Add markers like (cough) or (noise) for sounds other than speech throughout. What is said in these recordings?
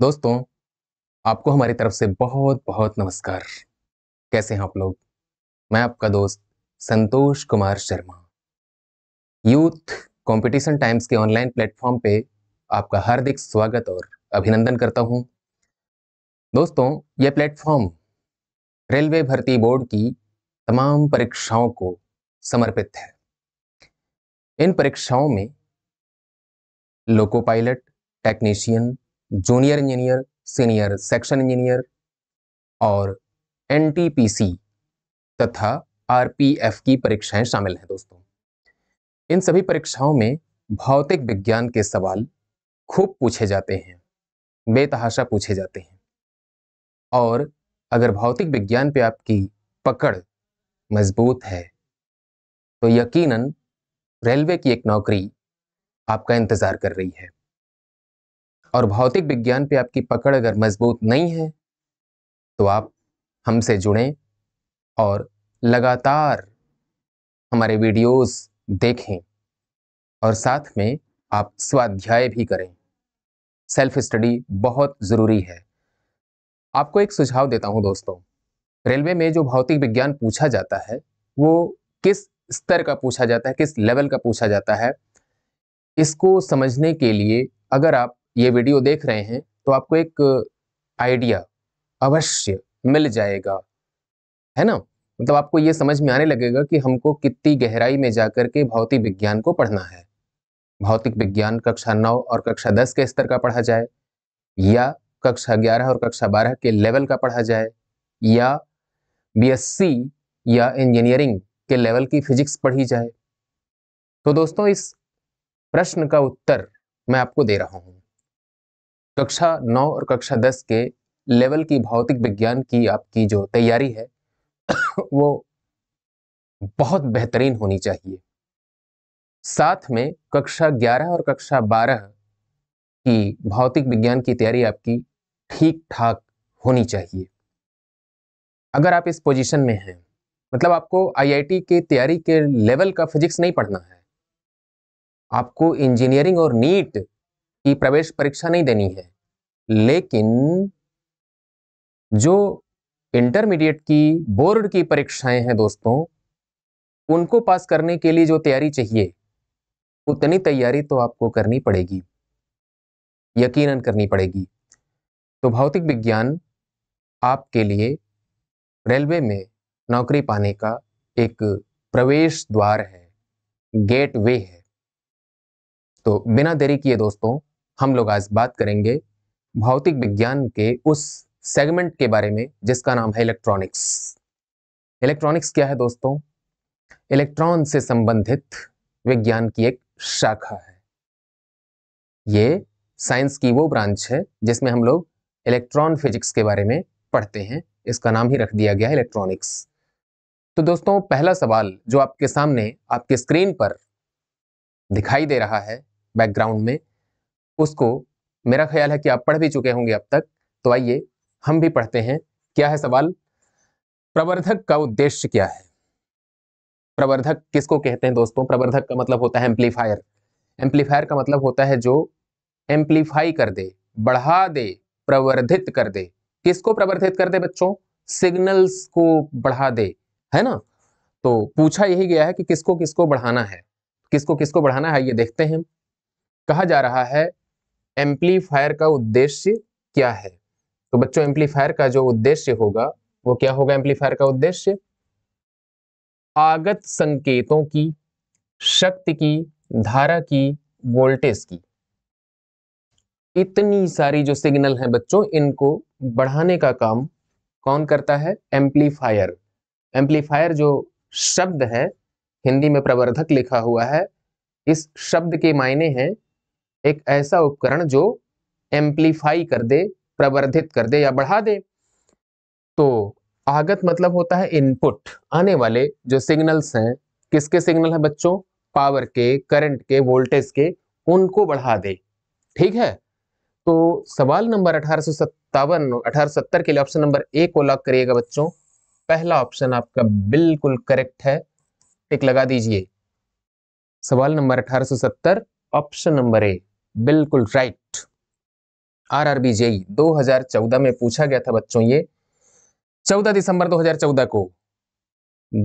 दोस्तों आपको हमारी तरफ से बहुत बहुत नमस्कार कैसे हैं आप लोग मैं आपका दोस्त Santosh Kumar Sharma Youth competition times के ऑनलाइन प्लेटफॉर्म पे आपका हार्दिक स्वागत और अभिनंदन करता हूं दोस्तों यह प्लेटफॉर्म रेलवे भर्ती बोर्ड की तमाम परीक्षाओं को समर्पित है इन परीक्षाओं में loco pilot technician junior engineer senior section engineer और एनटीपीसी तथा आरपीएफ की परीक्षाएं शामिल हैं दोस्तों इन सभी परीक्षाओं में भौतिक विज्ञान के सवाल खूब पूछे जाते हैं बेतहाशा पूछे जाते हैं और अगर भौतिक विज्ञान पे आपकी पकड़ मजबूत है तो यकीनन रेलवे की एक नौकरी आपका इंतज़ार कर रही है और भौतिक विज्ञान पे आपकी पकड़ अगर मजबूत नहीं है तो आप हमसे जुड़ें और लगातार हमारे वीडियोस देखें और साथ में आप स्वाध्याय भी करें सेल्फ स्टडी बहुत ज़रूरी है आपको एक सुझाव देता हूं दोस्तों रेलवे में जो भौतिक विज्ञान पूछा जाता है वो किस स्तर का पूछा जाता है किस लेवल का पूछा जाता है इसको समझने के लिए अगर आप ये वीडियो देख रहे हैं तो आपको एक आइडिया अवश्य मिल जाएगा है ना मतलब आपको ये समझ में आने लगेगा कि हमको कितनी गहराई में जाकर के भौतिक विज्ञान को पढ़ना है भौतिक विज्ञान कक्षा नौ और कक्षा दस के स्तर का पढ़ा जाए या कक्षा ग्यारह और कक्षा बारह के लेवल का पढ़ा जाए या बीएससी या इंजीनियरिंग के लेवल की फिजिक्स पढ़ी जाए तो दोस्तों इस प्रश्न का उत्तर मैं आपको दे रहा हूँ कक्षा नौ और कक्षा दस के लेवल की भौतिक विज्ञान की आपकी जो तैयारी है (coughs) वो बहुत बेहतरीन होनी चाहिए साथ में कक्षा ग्यारह और कक्षा बारह की भौतिक विज्ञान की तैयारी आपकी ठीक ठाक होनी चाहिए अगर आप इस पोजीशन में हैं मतलब आपको आईआईटी के तैयारी के लेवल का फिजिक्स नहीं पढ़ना है आपको इंजीनियरिंग और नीट कि प्रवेश परीक्षा नहीं देनी है लेकिन जो इंटरमीडिएट की बोर्ड की परीक्षाएं हैं दोस्तों उनको पास करने के लिए जो तैयारी चाहिए उतनी तैयारी तो आपको करनी पड़ेगी यकीनन करनी पड़ेगी तो भौतिक विज्ञान आपके लिए रेलवे में नौकरी पाने का एक प्रवेश द्वार है गेटवे है तो बिना देरी किए दोस्तों हम लोग आज बात करेंगे भौतिक विज्ञान के उस सेगमेंट के बारे में जिसका नाम है इलेक्ट्रॉनिक्स इलेक्ट्रॉनिक्स क्या है दोस्तों इलेक्ट्रॉन से संबंधित विज्ञान की एक शाखा है ये साइंस की वो ब्रांच है जिसमें हम लोग इलेक्ट्रॉन फिजिक्स के बारे में पढ़ते हैं इसका नाम ही रख दिया गया है इलेक्ट्रॉनिक्स तो दोस्तों पहला सवाल जो आपके सामने आपके स्क्रीन पर दिखाई दे रहा है बैकग्राउंड में उसको मेरा ख्याल है कि आप पढ़ भी चुके होंगे अब तक तो आइए हम भी पढ़ते हैं क्या है सवाल प्रवर्धक का उद्देश्य क्या है प्रवर्धक किसको कहते हैं दोस्तों प्रवर्धक का मतलब होता है एम्पलीफायर एम्पलीफायर का मतलब होता है जो एम्पलीफाई कर दे बढ़ा दे प्रवर्धित कर दे किसको प्रवर्धित कर दे बच्चों सिग्नल्स को बढ़ा दे है ना तो पूछा यही गया है कि किसको किसको बढ़ाना है किसको किसको बढ़ाना है ये देखते हैं कहा जा रहा है एम्पलीफायर का उद्देश्य क्या है तो बच्चों एम्पलीफायर का जो उद्देश्य होगा वो क्या होगा एम्पलीफायर का उद्देश्य आगत संकेतों की शक्ति की धारा की वोल्टेज की इतनी सारी जो सिग्नल है बच्चों इनको बढ़ाने का काम कौन करता है एम्पलीफायर एम्पलीफायर जो शब्द है हिंदी में प्रवर्धक लिखा हुआ है इस शब्द के मायने हैं एक ऐसा उपकरण जो एम्प्लीफाई कर दे प्रवर्धित कर दे या बढ़ा दे तो आगत मतलब होता है इनपुट आने वाले जो सिग्नल्स हैं किसके सिग्नल हैं बच्चों पावर के करंट के वोल्टेज के उनको बढ़ा दे ठीक है तो सवाल नंबर अठारह सौ सत्तावन अठारह के लिए ऑप्शन नंबर ए को लॉक करिएगा बच्चों पहला ऑप्शन आपका बिल्कुल करेक्ट है टिक लगा दीजिए सवाल नंबर अठारह सो सत्तर ऑप्शन नंबर ए बिल्कुल राइट आरआरबी जेई 2014 में पूछा गया था बच्चों ये 14 दिसंबर 2014 को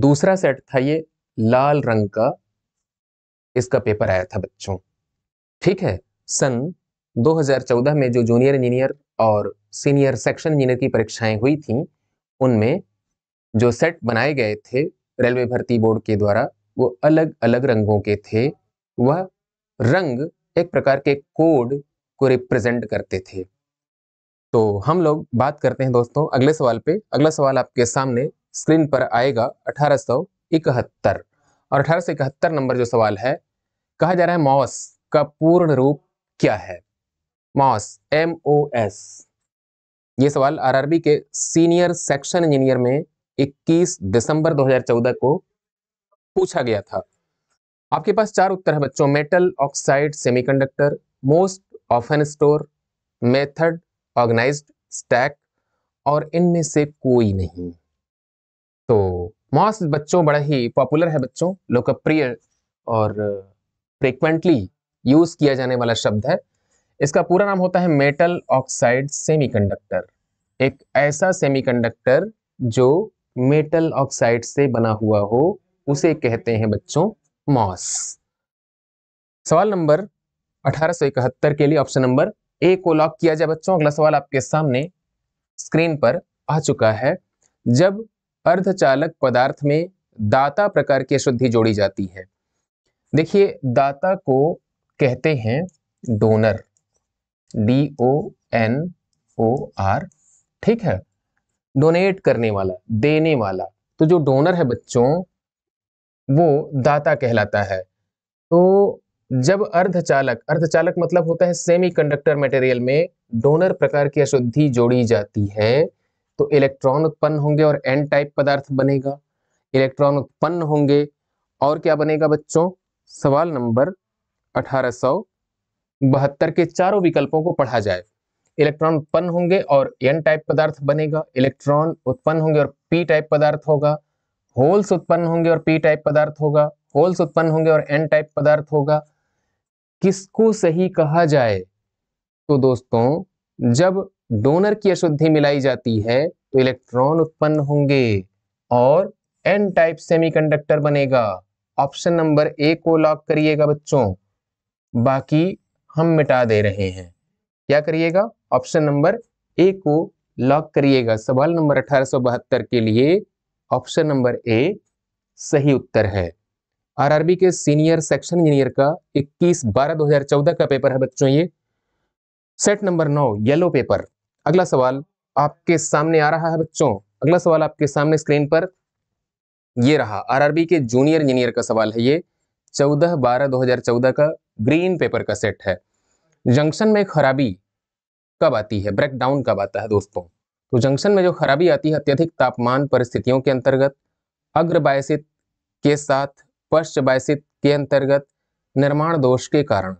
दूसरा सेट था ये लाल रंग का इसका पेपर आया था बच्चों ठीक है सन 2014 में जो जूनियर इंजीनियर और सीनियर सेक्शन इंजीनियर की परीक्षाएं हुई थी उनमें जो सेट बनाए गए थे रेलवे भर्ती बोर्ड के द्वारा वो अलग अलग रंगों के थे वह रंग एक प्रकार के कोड को रिप्रेजेंट करते थे तो हम लोग बात करते हैं दोस्तों अगले सवाल पे अगला सवाल आपके सामने स्क्रीन पर आएगा अठारह इकहत्तर और अठारह सौ इकहत्तर नंबर जो सवाल है कहा जा रहा है मॉस का पूर्ण रूप क्या है मॉस एम ओ एस ये सवाल आरआरबी के सीनियर सेक्शन इंजीनियर में 21 दिसंबर 2014 को पूछा गया था आपके पास चार उत्तर है बच्चों metal oxide semiconductor most often store method organised stack और इनमें से कोई नहीं तो मॉस बच्चों बड़ा ही पॉपुलर है बच्चों लोकप्रिय और फ्रिक्वेंटली यूज किया जाने वाला शब्द है इसका पूरा नाम होता है मेटल ऑक्साइड सेमीकंडक्टर एक ऐसा सेमीकंडक्टर जो मेटल ऑक्साइड से बना हुआ हो उसे कहते हैं बच्चों मॉस सवाल नंबर अठारह के लिए ऑप्शन नंबर ए को लॉक किया जाए बच्चों अगला सवाल आपके सामने स्क्रीन पर आ चुका है जब अर्धचालक पदार्थ में दाता प्रकार की अशुद्धि जोड़ी जाती है देखिए दाता को कहते हैं donor D O N O R ठीक है डोनेट करने वाला देने वाला तो जो डोनर है बच्चों वो दाता कहलाता है तो जब अर्धचालक अर्धचालक मतलब होता है सेमीकंडक्टर मटेरियल में डोनर प्रकार की अशुद्धि जोड़ी जाती है तो इलेक्ट्रॉन उत्पन्न होंगे और एन टाइप पदार्थ बनेगा इलेक्ट्रॉन उत्पन्न होंगे और क्या बनेगा बच्चों सवाल नंबर अठारह के चारों विकल्पों को पढ़ा जाए इलेक्ट्रॉन उत्पन्न होंगे और एन टाइप पदार्थ बनेगा इलेक्ट्रॉन उत्पन्न होंगे और पी टाइप पदार्थ होगा होल्स उत्पन्न होंगे और पी टाइप पदार्थ होगा होल्स उत्पन्न होंगे और एन टाइप पदार्थ होगा किसको सही कहा जाए तो दोस्तों जब डोनर की अशुद्धि मिलाई जाती है तो इलेक्ट्रॉन उत्पन्न होंगे और एन टाइप सेमीकंडक्टर बनेगा ऑप्शन नंबर ए को लॉक करिएगा बच्चों बाकी हम मिटा दे रहे हैं क्या करिएगा ऑप्शन नंबर ए को लॉक करिएगा सवाल नंबर अठारह के लिए ऑप्शन नंबर ए सही उत्तर है आरआरबी के सीनियर सेक्शन इंजीनियर का 21 बारह 2014 का पेपर है बच्चों ये सेट नंबर नौ येलो पेपर अगला सवाल आपके सामने आ रहा है बच्चों अगला सवाल आपके सामने स्क्रीन पर ये रहा आरआरबी के जूनियर इंजीनियर का सवाल है ये 14 बारह 2014 का ग्रीन पेपर का सेट है जंक्शन में खराबी कब आती है ब्रेकडाउन कब आता है दोस्तों तो जंक्शन में जो खराबी आती है अत्यधिक तापमान परिस्थितियों के अंतर्गत अग्रबायसित के साथ पश्चबायसित के अंतर्गत निर्माण दोष के कारण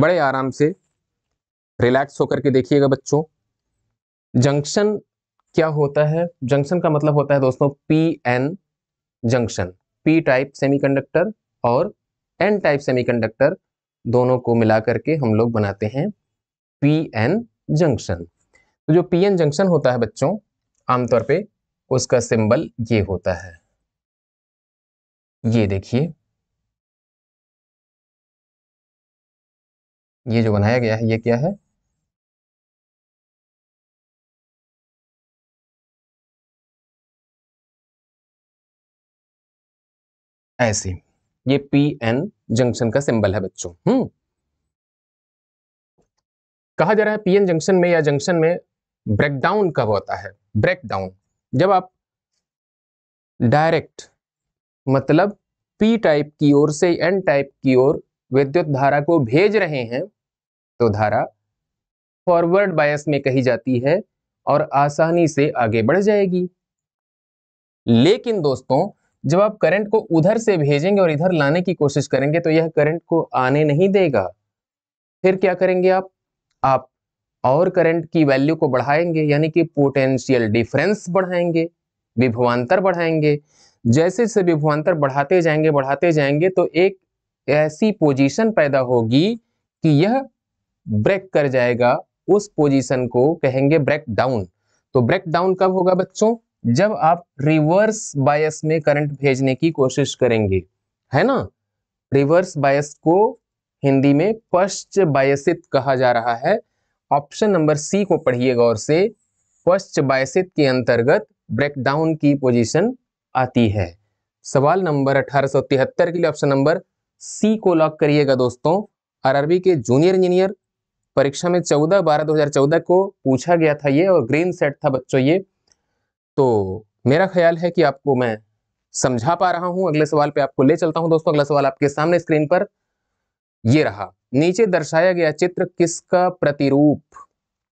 बड़े आराम से रिलैक्स होकर के देखिएगा बच्चों जंक्शन क्या होता है जंक्शन का मतलब होता है दोस्तों P N junction P type semiconductor और एन टाइप सेमीकंडक्टर दोनों को मिला करके हम लोग बनाते हैं पी एन जंक्शन तो जो पीएन जंक्शन होता है बच्चों आमतौर पे उसका सिंबल ये होता है ये देखिए ये जो बनाया गया है ये क्या है ऐसे ये पी एन जंक्शन का सिंबल है बच्चों हम्म कहा जा रहा है पीएन जंक्शन में या जंक्शन में ब्रेकडाउन कब होता है ब्रेकडाउन जब आप डायरेक्ट मतलब पी टाइप की ओर से एन टाइप की ओर विद्युत धारा को भेज रहे हैं तो धारा फॉरवर्ड बायस में कही जाती है और आसानी से आगे बढ़ जाएगी लेकिन दोस्तों जब आप करंट को उधर से भेजेंगे और इधर लाने की कोशिश करेंगे तो यह करंट को आने नहीं देगा फिर क्या करेंगे आप आप और करंट की वैल्यू को बढ़ाएंगे यानी कि पोटेंशियल डिफरेंस बढ़ाएंगे विभवान्तर बढ़ाएंगे जैसे जैसे विभवान्तर बढ़ाते जाएंगे बढ़ाते जाएंगे तो एक ऐसी पोजीशन पैदा होगी कि यह ब्रेक कर जाएगा उस पोजीशन को कहेंगे ब्रेक डाउन तो ब्रेक डाउन कब होगा बच्चों जब आप रिवर्स बायस में करंट भेजने की कोशिश करेंगे है ना रिवर्स बायस को हिंदी में पश्च बायसित कहा जा रहा है ऑप्शन नंबर सी को पढ़िए गौर से फर्स्ट बायसित के अंतर्गत ब्रेकडाउन की पोजीशन आती है सवाल नंबर अठारह के लिए ऑप्शन नंबर सी को लॉक करिएगा दोस्तों आरआरबी के जूनियर इंजीनियर परीक्षा में 14 बारह 2014 को पूछा गया था ये और ग्रीन सेट था बच्चों ये तो मेरा ख्याल है कि आपको मैं समझा पा रहा हूं अगले सवाल पे आपको ले चलता हूं दोस्तों अगला सवाल आपके सामने स्क्रीन पर ये रहा नीचे दर्शाया गया चित्र किसका प्रतिरूप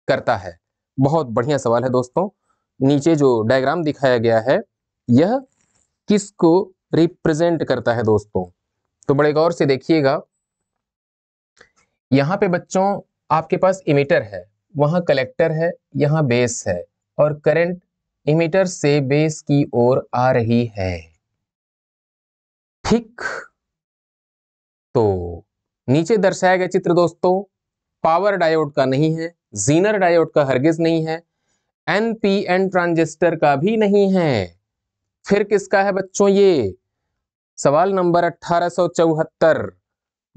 करता है बहुत बढ़िया सवाल है दोस्तों नीचे जो डायग्राम दिखाया गया है यह किसको रिप्रेजेंट करता है दोस्तों तो बड़े गौर से देखिएगा यहां पे बच्चों आपके पास इमीटर है वहां कलेक्टर है यहां बेस है और करंट इमीटर से बेस की ओर आ रही है ठीक तो नीचे दर्शाया गया चित्र दोस्तों पावर डायोड का नहीं है जीनर डायोड का हरगिज नहीं है एन पी एन ट्रांजिस्टर का भी नहीं है फिर किसका है बच्चों ये सवाल नंबर अट्ठारह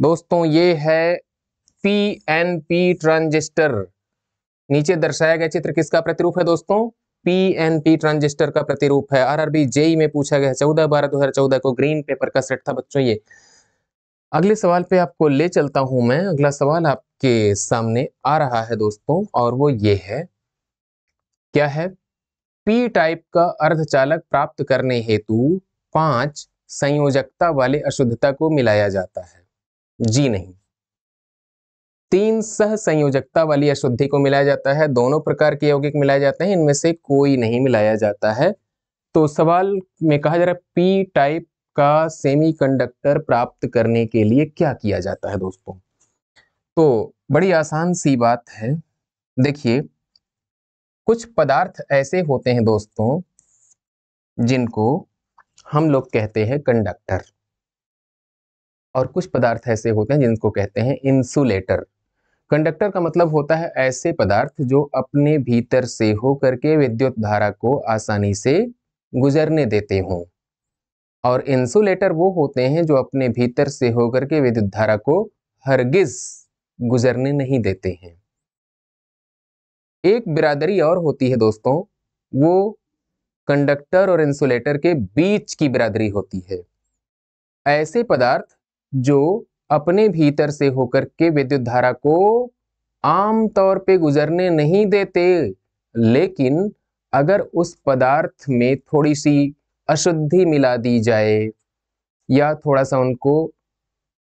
दोस्तों ये है पी एन पी ट्रांजिस्टर नीचे दर्शाया गया चित्र किसका प्रतिरूप है दोस्तों पी एन पी ट्रांजिस्टर का प्रतिरूप है आरआरबी जेई e में पूछा गया चौदह बारह दो हजार चौदह को ग्रीन पेपर का सेट था बच्चों ये अगले सवाल पे आपको ले चलता हूं मैं अगला सवाल आपके सामने आ रहा है दोस्तों और वो ये है क्या है पी टाइप का अर्धचालक प्राप्त करने हेतु पांच संयोजकता वाले अशुद्धता को मिलाया जाता है जी नहीं तीन सह संयोजकता वाली अशुद्धि को मिलाया जाता है दोनों प्रकार के यौगिक मिलाए जाते हैं इनमें से कोई नहीं मिलाया जाता है तो सवाल में कहा जा रहा है पी टाइप का सेमीकंडक्टर प्राप्त करने के लिए क्या किया जाता है दोस्तों तो बड़ी आसान सी बात है देखिए कुछ पदार्थ ऐसे होते हैं दोस्तों जिनको हम लोग कहते हैं कंडक्टर और कुछ पदार्थ ऐसे होते हैं जिनको कहते हैं इंसुलेटर कंडक्टर का मतलब होता है ऐसे पदार्थ जो अपने भीतर से होकर के विद्युत धारा को आसानी से गुजरने देते हों और इंसुलेटर वो होते हैं जो अपने भीतर से होकर के विद्युत धारा को हरगिज गुजरने नहीं देते हैं एक बिरादरी और होती है दोस्तों वो कंडक्टर और इंसुलेटर के बीच की बिरादरी होती है ऐसे पदार्थ जो अपने भीतर से होकर के विद्युत धारा को आम तौर पे गुजरने नहीं देते लेकिन अगर उस पदार्थ में थोड़ी सी अशुद्धि मिला दी जाए या थोड़ा सा उनको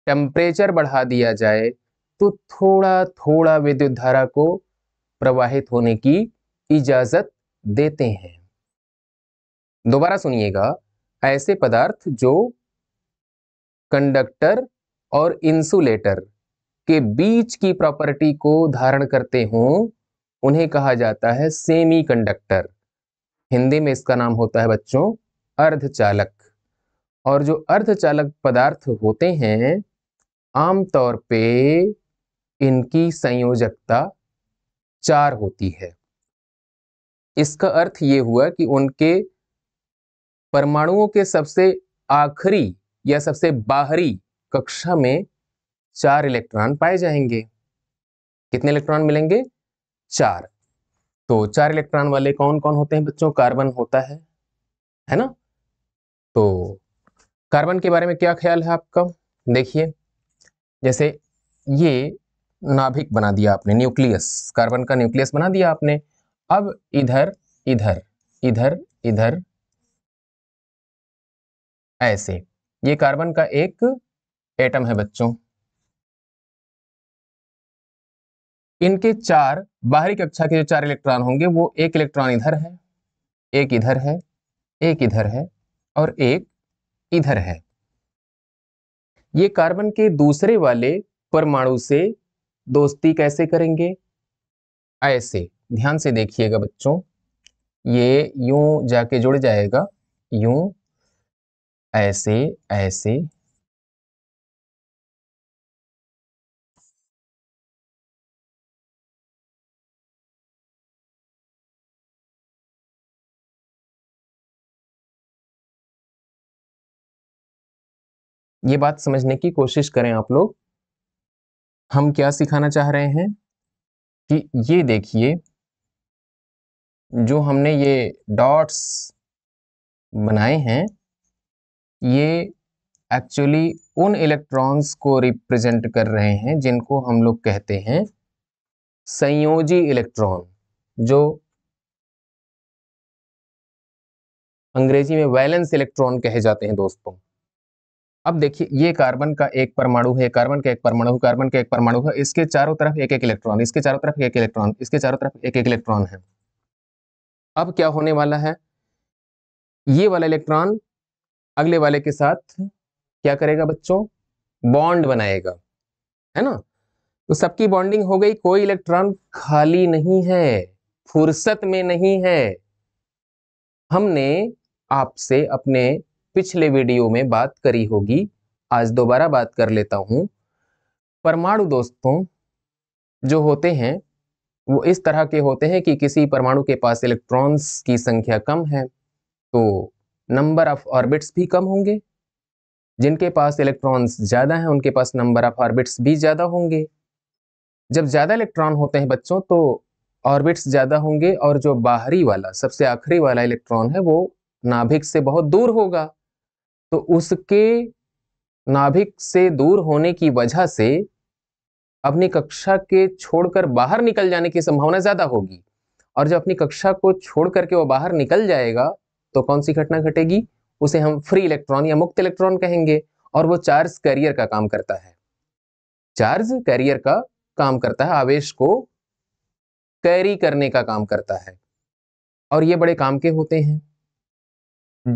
टेम्परेचर बढ़ा दिया जाए तो थोड़ा थोड़ा विद्युत धारा को प्रवाहित होने की इजाजत देते हैं दोबारा सुनिएगा ऐसे पदार्थ जो कंडक्टर और इंसुलेटर के बीच की प्रॉपर्टी को धारण करते हों उन्हें कहा जाता है सेमीकंडक्टर हिंदी में इसका नाम होता है बच्चों अर्धचालक और जो अर्धचालक पदार्थ होते हैं आमतौर पे इनकी संयोजकता चार होती है इसका अर्थ ये हुआ कि उनके परमाणुओं के सबसे आखिरी या सबसे बाहरी कक्षा में चार इलेक्ट्रॉन पाए जाएंगे कितने इलेक्ट्रॉन मिलेंगे चार तो चार इलेक्ट्रॉन वाले कौन कौन होते हैं बच्चों कार्बन होता है है ना तो कार्बन के बारे में क्या ख्याल है आपका देखिए जैसे ये नाभिक बना दिया आपने न्यूक्लियस कार्बन का न्यूक्लियस बना दिया आपने अब इधर इधर इधर इधर ऐसे ये कार्बन का एक एटम है बच्चों इनके चार बाहरी कक्षा के जो चार इलेक्ट्रॉन होंगे वो एक इलेक्ट्रॉन इधर है एक इधर है एक इधर है और एक इधर है ये कार्बन के दूसरे वाले परमाणु से दोस्ती कैसे करेंगे ऐसे ध्यान से देखिएगा बच्चों ये यूं जाके जुड़ जाएगा यूं ऐसे ऐसे ये बात समझने की कोशिश करें आप लोग हम क्या सिखाना चाह रहे हैं कि ये देखिए जो हमने ये डॉट्स बनाए हैं ये एक्चुअली उन इलेक्ट्रॉन्स को रिप्रेजेंट कर रहे हैं जिनको हम लोग कहते हैं संयोजी इलेक्ट्रॉन जो अंग्रेजी में वैलेंस इलेक्ट्रॉन कहे जाते हैं दोस्तों अब देखिए ये कार्बन का एक परमाणु है कार्बन का एक परमाणु कार्बन का एक परमाणु है इसके चारों तरफ एक एक इलेक्ट्रॉन इसके चारों तरफ एक इलेक्ट्रॉन इसके चारों तरफ एक एक इलेक्ट्रॉन है अब क्या होने वाला है ये वाला इलेक्ट्रॉन अगले वाले के साथ क्या करेगा बच्चों बॉन्ड बनाएगा है ना तो सबकी बॉन्डिंग हो गई कोई इलेक्ट्रॉन खाली नहीं है फुर्सत में नहीं है हमने आपसे अपने पिछले वीडियो में बात करी होगी आज दोबारा बात कर लेता हूँ परमाणु दोस्तों जो होते हैं वो इस तरह के होते हैं कि किसी परमाणु के पास इलेक्ट्रॉन्स की संख्या कम है तो नंबर ऑफ ऑर्बिट्स भी कम होंगे जिनके पास इलेक्ट्रॉन्स ज़्यादा हैं उनके पास नंबर ऑफ ऑर्बिट्स भी ज़्यादा होंगे जब ज़्यादा इलेक्ट्रॉन होते हैं बच्चों तो ऑर्बिट्स ज़्यादा होंगे और जो बाहरी वाला सबसे आखिरी वाला इलेक्ट्रॉन है वो नाभिक से बहुत दूर होगा तो उसके नाभिक से दूर होने की वजह से अपनी कक्षा के छोड़कर बाहर निकल जाने की संभावना ज़्यादा होगी और जब अपनी कक्षा को छोड़ करके वो बाहर निकल जाएगा तो कौन सी घटना घटेगी उसे हम फ्री इलेक्ट्रॉन या मुक्त इलेक्ट्रॉन कहेंगे और वो चार्ज कैरियर का काम करता है चार्ज कैरियर का काम करता है आवेश को कैरी करने का काम करता है और ये बड़े काम के होते हैं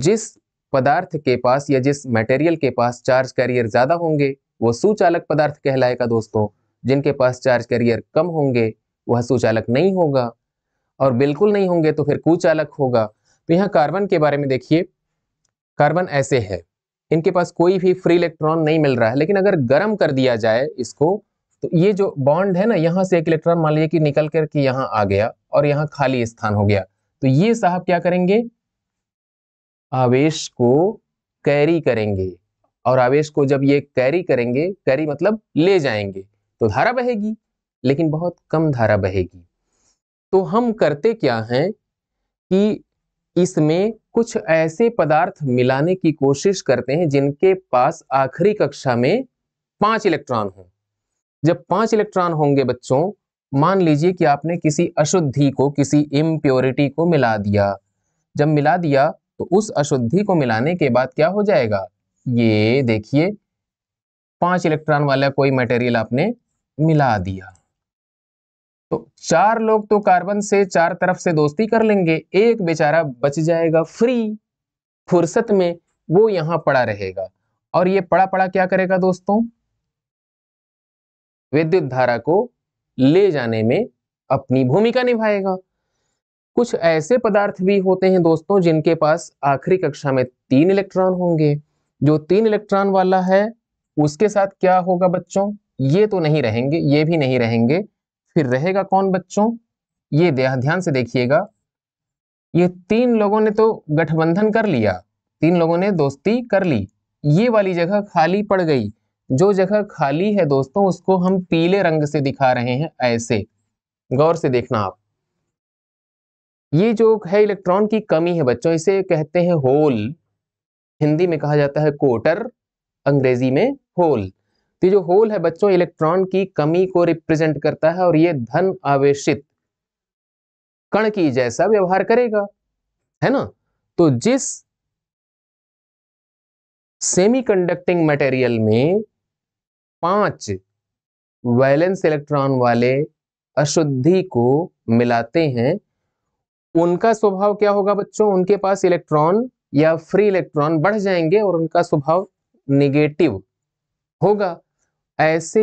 जिस पदार्थ के पास या जिस मटेरियल के पास चार्ज कैरियर ज़्यादा होंगे वह सुचालक पदार्थ कहलाएगा दोस्तों जिनके पास चार्ज कैरियर कम होंगे वह सुचालक नहीं होगा और बिल्कुल नहीं होंगे तो फिर कुचालक होगा तो यहाँ कार्बन के बारे में देखिए कार्बन ऐसे है इनके पास कोई भी फ्री इलेक्ट्रॉन नहीं मिल रहा है लेकिन अगर गर्म कर दिया जाए इसको तो ये जो बॉन्ड है ना यहाँ से एक इलेक्ट्रॉन मान लीजिए कि निकल करके यहाँ आ गया और यहाँ खाली स्थान हो गया तो ये साहब क्या करेंगे आवेश को कैरी करेंगे और आवेश को जब ये कैरी करेंगे कैरी मतलब ले जाएंगे तो धारा बहेगी लेकिन बहुत कम धारा बहेगी तो हम करते क्या हैं कि इसमें कुछ ऐसे पदार्थ मिलाने की कोशिश करते हैं जिनके पास आखिरी कक्षा में पांच इलेक्ट्रॉन हों जब पांच इलेक्ट्रॉन होंगे बच्चों मान लीजिए कि आपने किसी अशुद्धि को किसी इम्प्योरिटी को मिला दिया जब मिला दिया तो उस अशुद्धि को मिलाने के बाद क्या हो जाएगा ये देखिए पांच इलेक्ट्रॉन वाला कोई मटेरियल आपने मिला दिया तो चार लोग तो कार्बन से चार तरफ से दोस्ती कर लेंगे एक बेचारा बच जाएगा फ्री फुर्सत में वो यहां पड़ा रहेगा और ये पड़ा पड़ा क्या करेगा दोस्तों विद्युत धारा को ले जाने में अपनी भूमिका निभाएगा कुछ ऐसे पदार्थ भी होते हैं दोस्तों जिनके पास आखिरी कक्षा में तीन इलेक्ट्रॉन होंगे जो तीन इलेक्ट्रॉन वाला है उसके साथ क्या होगा बच्चों ये तो नहीं रहेंगे ये भी नहीं रहेंगे फिर रहेगा कौन बच्चों ये ध्यान से देखिएगा ये तीन लोगों ने तो गठबंधन कर लिया तीन लोगों ने दोस्ती कर ली ये वाली जगह खाली पड़ गई जो जगह खाली है दोस्तों उसको हम पीले रंग से दिखा रहे हैं ऐसे गौर से देखना आप ये जो है इलेक्ट्रॉन की कमी है बच्चों इसे कहते हैं होल हिंदी में कहा जाता है कोटर अंग्रेजी में होल तो जो होल है बच्चों इलेक्ट्रॉन की कमी को रिप्रेजेंट करता है और ये धन आवेशित कण की जैसा व्यवहार करेगा है ना तो जिस सेमीकंडक्टिंग मटेरियल में पांच वैलेंस इलेक्ट्रॉन वाले अशुद्धि को मिलाते हैं उनका स्वभाव क्या होगा बच्चों उनके पास इलेक्ट्रॉन या फ्री इलेक्ट्रॉन बढ़ जाएंगे और उनका स्वभाव निगेटिव होगा ऐसे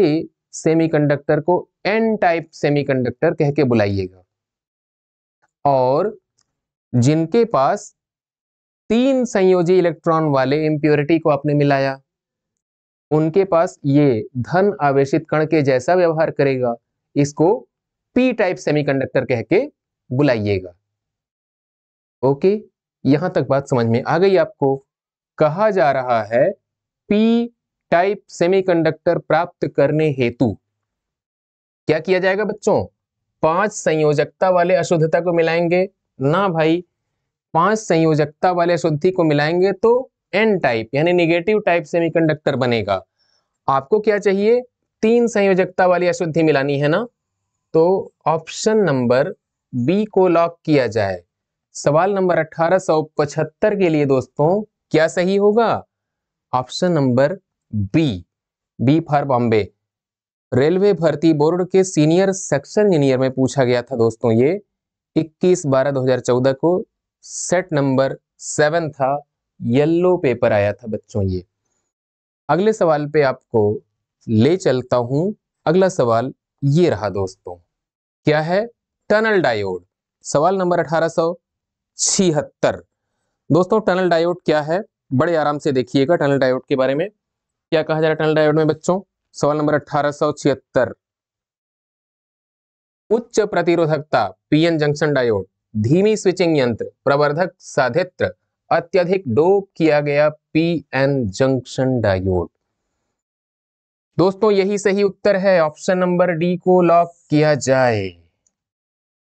सेमीकंडक्टर को एन टाइप सेमीकंडक्टर कह के बुलाइएगा और जिनके पास तीन संयोजी इलेक्ट्रॉन वाले इम्प्योरिटी को आपने मिलाया उनके पास ये धन आवेशित कण के जैसा व्यवहार करेगा इसको पी टाइप सेमीकंडक्टर कह के बुलाइएगा ओके यहां तक बात समझ में आ गई आपको कहा जा रहा है पी टाइप सेमीकंडक्टर प्राप्त करने हेतु क्या किया जाएगा बच्चों पांच संयोजकता वाले अशुद्धता को मिलाएंगे ना भाई पांच संयोजकता वाले अशुद्धि को मिलाएंगे तो एन टाइप यानी निगेटिव टाइप सेमीकंडक्टर बनेगा आपको क्या चाहिए तीन संयोजकता वाली अशुद्धि मिलानी है ना तो ऑप्शन नंबर बी को लॉक किया जाए सवाल नंबर अठारह के लिए दोस्तों क्या सही होगा option number B B for Bombay railway भर्ती बोर्ड के सीनियर सेक्शन इंजीनियर में पूछा गया था दोस्तों ये 21 बारह 2014 को सेट नंबर सेवन था येलो पेपर आया था बच्चों ये अगले सवाल पे आपको ले चलता हूं अगला सवाल ये रहा दोस्तों क्या है टनल डायोड सवाल नंबर अठारह छिहत्तर दोस्तों टनल डायोड क्या है बड़े आराम से देखिएगा टनल डायोड के बारे में क्या कहा जा रहा है टनल डायोड में बच्चों सवाल नंबर अठारह उच्च प्रतिरोधकता पीएन जंक्शन डायोड धीमी स्विचिंग यंत्र प्रवर्धक साधित्र अत्यधिक डोप किया गया पीएन जंक्शन डायोड दोस्तों यही सही उत्तर है ऑप्शन नंबर डी को लॉक किया जाए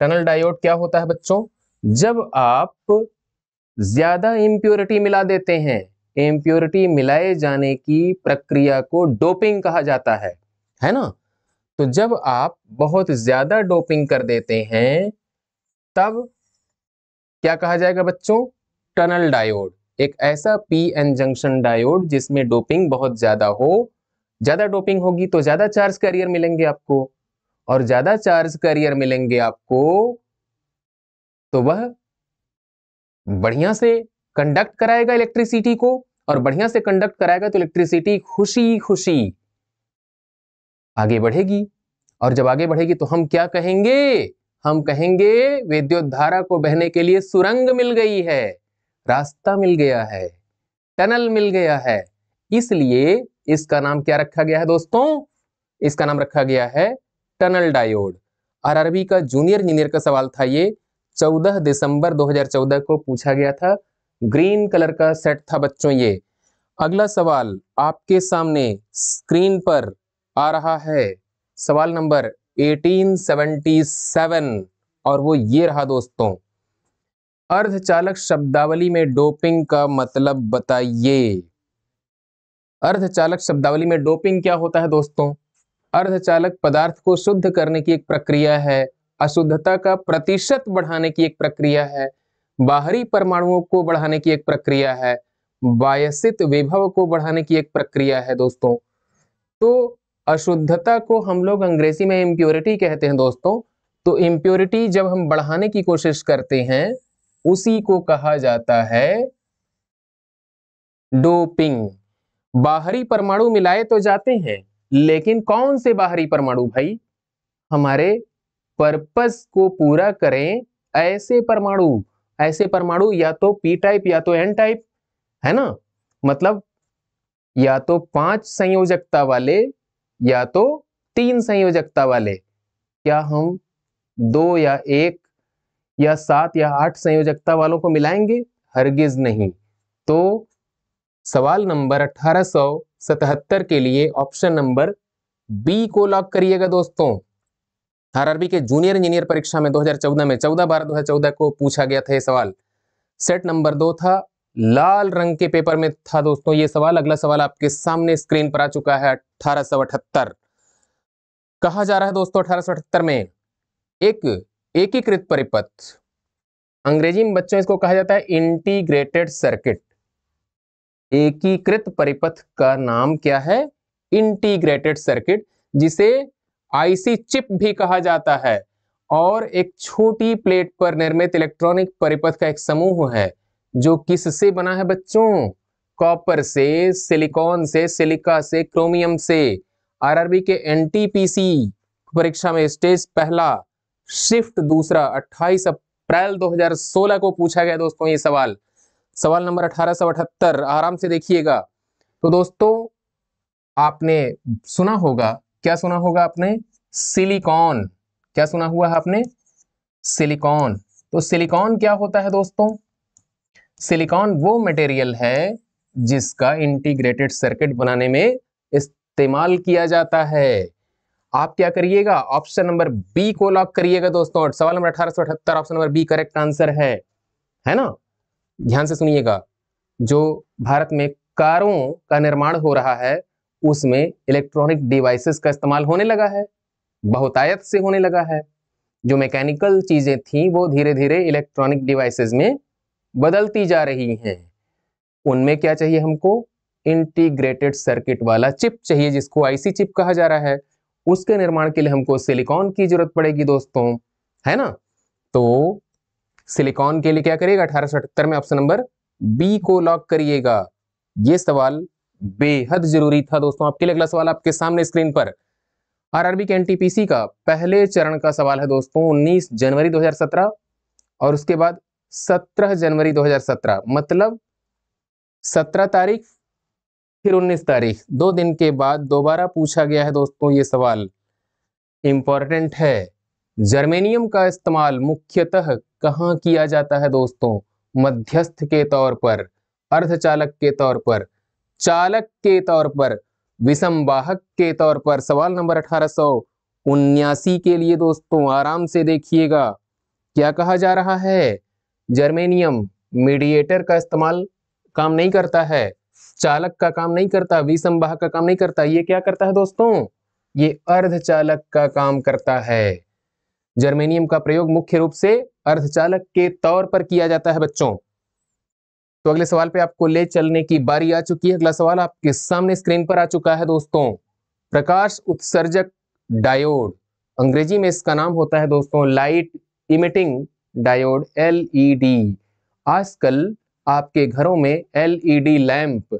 टनल डायोड क्या होता है बच्चों जब आप ज्यादा इम्प्योरिटी मिला देते हैं इम्प्योरिटी मिलाए जाने की प्रक्रिया को डोपिंग कहा जाता है है ना तो जब आप बहुत ज्यादा डोपिंग कर देते हैं तब क्या कहा जाएगा बच्चों टनल डायोड एक ऐसा पी एन जंक्शन डायोड जिसमें डोपिंग बहुत ज्यादा हो ज्यादा डोपिंग होगी तो ज्यादा चार्ज कैरियर मिलेंगे आपको और ज्यादा चार्ज कैरियर मिलेंगे आपको तो वह बढ़िया से कंडक्ट कराएगा इलेक्ट्रिसिटी को और बढ़िया से कंडक्ट कराएगा तो इलेक्ट्रिसिटी खुशी खुशी आगे बढ़ेगी और जब आगे बढ़ेगी तो हम क्या कहेंगे हम कहेंगे विद्युत धारा को बहने के लिए सुरंग मिल गई है रास्ता मिल गया है टनल मिल गया है इसलिए इसका नाम क्या रखा गया है दोस्तों इसका नाम रखा गया है टनल डायोड आरआरबी का जूनियर इंजीनियर का सवाल था ये 14 दिसंबर 2014 को पूछा गया था ग्रीन कलर का सेट था बच्चों ये अगला सवाल आपके सामने स्क्रीन पर आ रहा है सवाल नंबर 1877 और वो ये रहा दोस्तों अर्धचालक शब्दावली में डोपिंग का मतलब बताइए अर्धचालक शब्दावली में डोपिंग क्या होता है दोस्तों अर्धचालक पदार्थ को शुद्ध करने की एक प्रक्रिया है अशुद्धता का प्रतिशत बढ़ाने की एक प्रक्रिया है बाहरी परमाणुओं को बढ़ाने की एक प्रक्रिया है वायसित विभव को बढ़ाने की एक प्रक्रिया है दोस्तों तो अशुद्धता को हम लोग अंग्रेजी में इम्प्योरिटी कहते हैं दोस्तों तो इम्प्योरिटी जब हम बढ़ाने की कोशिश करते हैं उसी को कहा जाता है डोपिंग बाहरी परमाणु मिलाए तो जाते हैं लेकिन कौन से बाहरी परमाणु भाई हमारे पर्पस को पूरा करें ऐसे परमाणु ऐसे परमाणु या तो पी टाइप या तो एन टाइप है ना मतलब या तो पांच संयोजकता वाले या तो तीन संयोजकता वाले क्या हम दो या एक या सात या आठ संयोजकता वालों को मिलाएंगे हरगिज नहीं तो सवाल नंबर 1877 के लिए ऑप्शन नंबर बी को लॉक करिएगा दोस्तों आरआरबी के जूनियर इंजीनियर परीक्षा में 2014 में 14 बारह 2014 को पूछा गया था ये सवाल सेट नंबर दो था लाल रंग के पेपर में था दोस्तों ये सवाल अगला सवाल आपके सामने स्क्रीन पर आ चुका है अठारह कहा जा रहा है दोस्तों अठारह में एक एकीकृत परिपथ अंग्रेजी में बच्चों इसको कहा जाता है इंटीग्रेटेड सर्किट एकीकृत परिपथ का नाम क्या है इंटीग्रेटेड सर्किट जिसे आईसी चिप भी कहा जाता है और एक छोटी प्लेट पर निर्मित इलेक्ट्रॉनिक परिपथ का एक समूह है जो किससे बना है बच्चों कॉपर से सिलिकॉन से सिलिका से क्रोमियम से आरआरबी के एनटीपीसी परीक्षा में स्टेज पहला शिफ्ट दूसरा 28 अप्रैल 2016 को पूछा गया दोस्तों ये सवाल सवाल नंबर अठारह आराम से देखिएगा तो दोस्तों आपने सुना होगा क्या सुना होगा आपने सिलिकॉन क्या सुना हुआ है आपने सिलिकॉन तो सिलिकॉन क्या होता है दोस्तों सिलिकॉन वो मटेरियल है जिसका इंटीग्रेटेड सर्किट बनाने में इस्तेमाल किया जाता है आप क्या करिएगा ऑप्शन नंबर बी को लॉक करिएगा दोस्तों सवाल नंबर अठारह सौ अठहत्तर option number B correct answer है है ना ध्यान से सुनिएगा जो भारत में कारों का निर्माण हो रहा है उसमें इलेक्ट्रॉनिक डिवाइसेस का इस्तेमाल होने लगा है बहुतायत से होने लगा है जो मैकेनिकल चीज़ें थी वो धीरे धीरे इलेक्ट्रॉनिक डिवाइसेस में बदलती जा रही हैं उनमें क्या चाहिए हमको इंटीग्रेटेड सर्किट वाला चिप चाहिए जिसको आईसी चिप कहा जा रहा है उसके निर्माण के लिए हमको सिलिकॉन की जरूरत पड़ेगी दोस्तों है ना तो सिलिकॉन के लिए क्या करिएगा अठारह में ऑप्शन नंबर बी को लॉक करिएगा ये सवाल बेहद जरूरी था दोस्तों आपके लिए अगला सवाल आपके सामने स्क्रीन पर आरआरबी के एनटीपीसी का पहले चरण का सवाल है दोस्तों 19 जनवरी 2017 और उसके बाद 17 जनवरी 2017 मतलब 17 तारीख फिर 19 तारीख दो दिन के बाद दोबारा पूछा गया है दोस्तों ये सवाल इंपॉर्टेंट है जर्मेनियम का इस्तेमाल मुख्यतः कहाँ किया जाता है दोस्तों मध्यस्थ के तौर पर अर्धचालक के तौर पर चालक के तौर पर वाहक के तौर पर सवाल नंबर अठारह सौ के लिए दोस्तों आराम से देखिएगा क्या कहा जा रहा है जर्मेनियम मीडिएटर का इस्तेमाल काम नहीं करता है चालक का काम नहीं करता विषम वाहक का काम नहीं करता ये क्या करता है दोस्तों ये अर्धचालक का काम करता है जर्मेनियम का प्रयोग मुख्य रूप से अर्धचालक के तौर पर किया जाता है बच्चों तो अगले सवाल पे आपको ले चलने की बारी आ चुकी है अगला सवाल आपके सामने स्क्रीन पर आ चुका है दोस्तों प्रकाश उत्सर्जक डायोड अंग्रेजी में इसका नाम होता है दोस्तों लाइट इमिटिंग डायोड एलईडी आजकल आपके घरों में एलईडी लैंप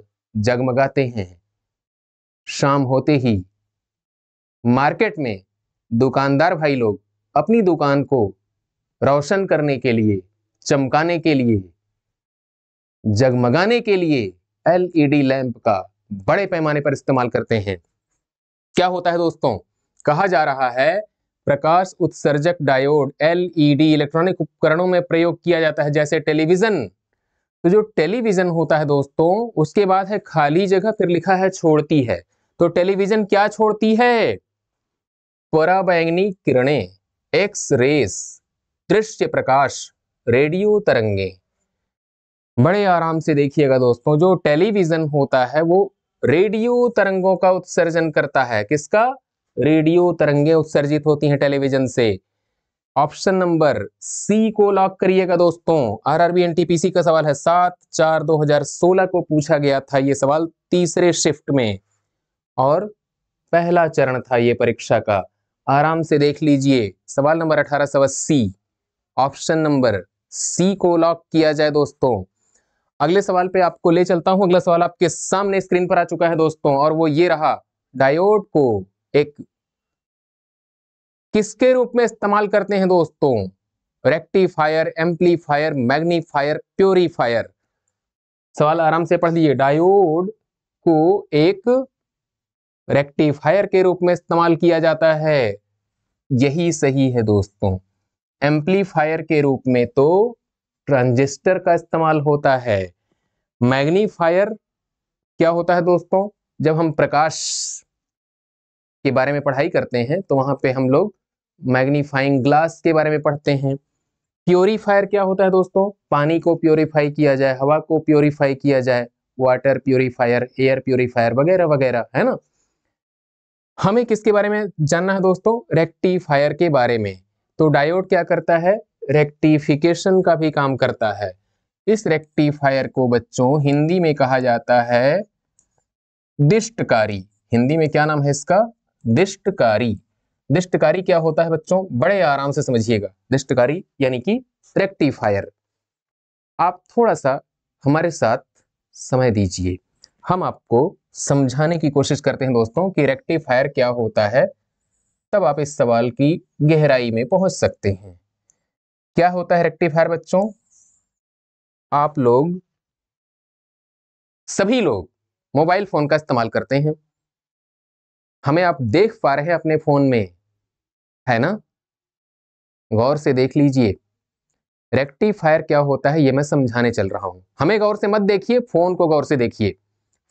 जगमगाते हैं शाम होते ही मार्केट में दुकानदार भाई लोग अपनी दुकान को रोशन करने के लिए चमकाने के लिए जगमगाने के लिए एलईडी लैंप का बड़े पैमाने पर इस्तेमाल करते हैं क्या होता है दोस्तों कहा जा रहा है प्रकाश उत्सर्जक डायोड एलईडी इलेक्ट्रॉनिक उपकरणों में प्रयोग किया जाता है जैसे टेलीविजन तो जो टेलीविजन होता है दोस्तों उसके बाद है खाली जगह फिर लिखा है छोड़ती है तो टेलीविजन क्या छोड़ती है पराबैंगनी किरणें एक्स रेस दृश्य प्रकाश रेडियो तरंगें बड़े आराम से देखिएगा दोस्तों जो टेलीविजन होता है वो रेडियो तरंगों का उत्सर्जन करता है किसका रेडियो तरंगे उत्सर्जित होती हैं टेलीविजन से ऑप्शन नंबर सी को लॉक करिएगा दोस्तों आरआरबी एनटीपीसी का सवाल है सात चार दो हजार सोलह को पूछा गया था ये सवाल तीसरे शिफ्ट में और पहला चरण था ये परीक्षा का आराम से देख लीजिए सवाल नंबर अठारह सवा सी ऑप्शन नंबर सी को लॉक किया जाए दोस्तों अगले सवाल पे आपको ले चलता हूं अगला सवाल आपके सामने स्क्रीन पर आ चुका है दोस्तों और वो ये रहा डायोड को एक किसके रूप में इस्तेमाल करते हैं दोस्तों रेक्टिफायर एम्पलीफायर मैग्नीफायर प्योरीफायर सवाल आराम से पढ़ लीजिए डायोड को एक रेक्टिफायर के रूप में इस्तेमाल किया जाता है यही सही है दोस्तों एम्पलीफायर के रूप में तो ट्रांजिस्टर का इस्तेमाल होता है मैग्नीफायर क्या होता है दोस्तों जब हम प्रकाश के बारे में पढ़ाई करते हैं तो वहां पे हम लोग मैग्नीफाइंग ग्लास के बारे में पढ़ते हैं प्योरीफायर क्या होता है दोस्तों पानी को प्योरीफाई किया जाए हवा को प्योरीफाई किया जाए वाटर प्योरीफायर एयर प्योरीफायर वगैरह वगैरह है ना हमें किसके बारे में जानना है दोस्तों रेक्टिफायर के बारे में तो डायोड क्या करता है रेक्टिफिकेशन का भी काम करता है इस रेक्टिफायर को बच्चों हिंदी में कहा जाता है दिष्टकारी हिंदी में क्या नाम है इसका दिष्टकारी दिष्टकारी क्या होता है बच्चों बड़े आराम से समझिएगा दिष्टकारी यानी कि रेक्टिफायर आप थोड़ा सा हमारे साथ समय दीजिए हम आपको समझाने की कोशिश करते हैं दोस्तों कि रेक्टिफायर क्या होता है तब आप इस सवाल की गहराई में पहुंच सकते हैं क्या होता है रेक्टिफायर बच्चों आप लोग सभी लोग मोबाइल फोन का इस्तेमाल करते हैं हमें आप देख पा रहे हैं अपने फोन में है ना गौर से देख लीजिए रेक्टिफायर क्या होता है ये मैं समझाने चल रहा हूं हमें गौर से मत देखिए फोन को गौर से देखिए